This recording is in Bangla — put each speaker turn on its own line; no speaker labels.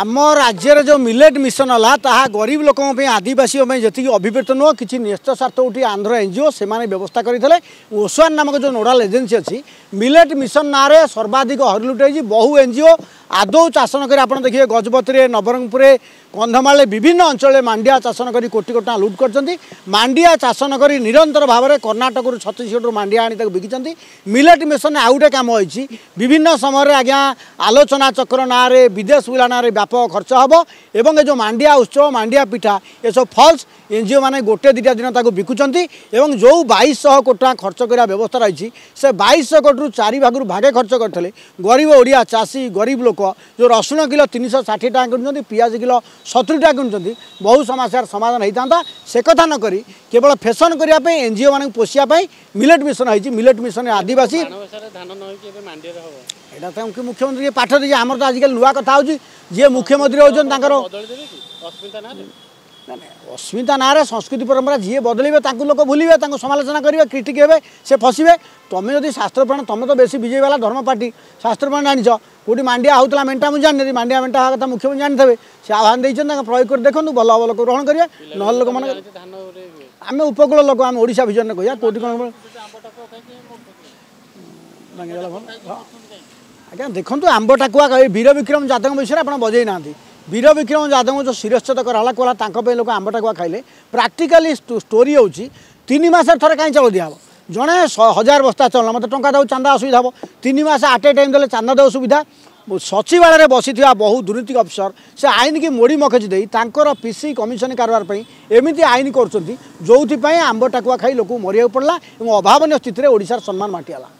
ଆମ ରାଜ୍ୟରେ ଯେଉଁ ମିଲେଟ୍ ମିଶନ ହେଲା ତାହା ଗରିବ ଲୋକଙ୍କ ପାଇଁ ଆଦିବାସୀଙ୍କ ପାଇଁ ଯେତିକି ଅଭିବ୍ୟକ୍ତ ନୁହଁ କିଛି ନ୍ୟସ୍ତ ସ୍ୱାର୍ଥ ଉଠି ଆନ୍ଧ୍ର ଏନ୍ ଜି ଓ ସେମାନେ ବ୍ୟବସ୍ଥା କରିଥିଲେ ଓସୁଆନ ନାମକ ଯେଉଁ ନୋଡାଲ୍ ଏଜେନ୍ସି ଅଛି ମିଲେଟ୍ ମିଶନ ନାଁରେ ସର୍ବାଧିକ ହରିଲୁଟ ହେଇଛି ବହୁ ଏନ୍ ଜି ଓ ଆଦୌ ଚାଷନ କରି ଆପଣ ଦେଖିବେ ଗଜପତିରେ ନବରଙ୍ଗପୁରରେ କନ୍ଧମାଳରେ ବିଭିନ୍ନ ଅଞ୍ଚଳରେ ମାଣ୍ଡିଆ ଚାଷନ କରି କୋଟି କୋଟି ଟଙ୍କା ଲୁଟ୍ କରିଛନ୍ତି ମାଣ୍ଡିଆ ଚାଷନ କରି ନିରନ୍ତର ଭାବରେ କର୍ଣ୍ଣାଟକରୁ ଛତିଶଗଡ଼ରୁ ମାଣ୍ଡିଆ ଆଣି ତାକୁ ବିକିଛନ୍ତି ମିଲେଟ୍ ମିଶନ ଆଉ ଗୋଟେ କାମ ହୋଇଛି ବିଭିନ୍ନ ସମୟରେ ଆଜ୍ଞା ଆଲୋଚନା ଚକ୍ର ନାଁରେ ବିଦେଶ ବୁଲା ନାଁରେ પો ખર્ચા હબો અને જો માંડિયા ઉછો માંડિયા પીઠા એ સો ફાલ્સ એનજીઓ માને ગોટે દિતા દિન તાકો વિકુચંતી અને જો 2200 કોટ્રા ખર્ચા કરી વ્યવસ્થા રહી છે સે 2200 કોટ루 ચારી ભાગરૂ ભાગે ખર્ચા કરતલે ગરીબ ઓડિયા ચાસી ગરીબ લોકો જો રસણ કીલો 360 ટાકણ જંતી પિયાજ કીલો 70 ટાકણ જંતી બહુ સમાસાર સમાધાન હી જાંતા સે કથા નકરી કેવળ ફેશન કરીયા પે એનજીઓ માને પોશિયા પે મિલેટ મિશન હી મિલેટ મિશન આદિવાસી এটা তো মুখ্যমন্ত্রী পাঠ দিয়ে আমার তো আজকাল নূয়া কথা হচ্ছে যে মুখ্যমন্ত্রী হচ্ছেন তাঁর অস্মিতা নাঁরে সংস্কৃতি পরম্পরা যে বদলাইবে তাঁকু লোক ভুলবে তাঁকু সমালোচনা করবে ক্রিটিক হবে সে ফসবে তুমি যদি শাস্ত্রপ্রাণ তুমি তো বেশি বিজেপিওয়ালা ধর্ম পার্টি শাস্ত্রপ্রাণ জাঁচ কোটি মাণ্ডিয়া হোলা মেন্টা মু জানি মাণ্ডিয়া মেন্টা হওয়া কথা মুখ্যমন্ত্রী জাঁথে সে আহ্বান দিয়েছেন তাঁকে প্রয়োগ করে দেখুন ভাল ভাল লোক গ্রহণ করবে নহলে লোক মানে আমি উপকূল লোক আমি ওড়শা ভিজনে কহিয়া কোটি কোণ ବାଙ୍ଗିଦେଲା ଭଲ ଆଜ୍ଞା ଦେଖନ୍ତୁ ଆମ୍ବ ଟାକୁଆ ବୀର ବିକ୍ରମ ଯାଦବ ବିଷୟରେ ଆପଣ ବଜେଇ ନାହାନ୍ତି ବୀର ବିକ୍ରମ ଯାଦବଙ୍କୁ ଯେଉଁ ଶିରଚ୍ଛେଦ କରାହେଲା କୁହାଲା ତାଙ୍କ ପାଇଁ ଲୋକ ଆମ୍ବ ଟାକୁଆ ଖାଇଲେ ପ୍ରାକ୍ଟିକାଲି ଷ୍ଟୋରି ହେଉଛି ତିନି ମାସରେ ଥରେ କାହିଁ ଚାଉଳ ଦିଆହେବ ଜଣେ ହଜାର ବସ୍ତା ଚାଉଳ ମୋତେ ଟଙ୍କା ଦେଉ ଚାନ୍ଦା ଅସୁବିଧା ହେବ ତିନି ମାସ ଆଟ୍ ଏ ଟାଇମ୍ ଦେଲେ ଚାନ୍ଦା ଦେଉ ସୁବିଧା ସଚିବାଳୟରେ ବସିଥିବା ବହୁ ଦୁର୍ନୀତି ଅଫିସର ସେ ଆଇନକି ମୋଡ଼ି ମଖେଜି ଦେଇ ତାଙ୍କର ପିସି କମିଶନ କାରବାର ପାଇଁ ଏମିତି ଆଇନ କରୁଛନ୍ତି ଯେଉଁଥିପାଇଁ ଆମ୍ବ ଟାକୁଆ ଖାଇ ଲୋକଙ୍କୁ ମରିବାକୁ ପଡ଼ିଲା ଏବଂ ଅଭାବନୀୟ ସ୍ଥିତିରେ ଓଡ଼ିଶାର ସମ୍ମାନ ମାଟିଆଲା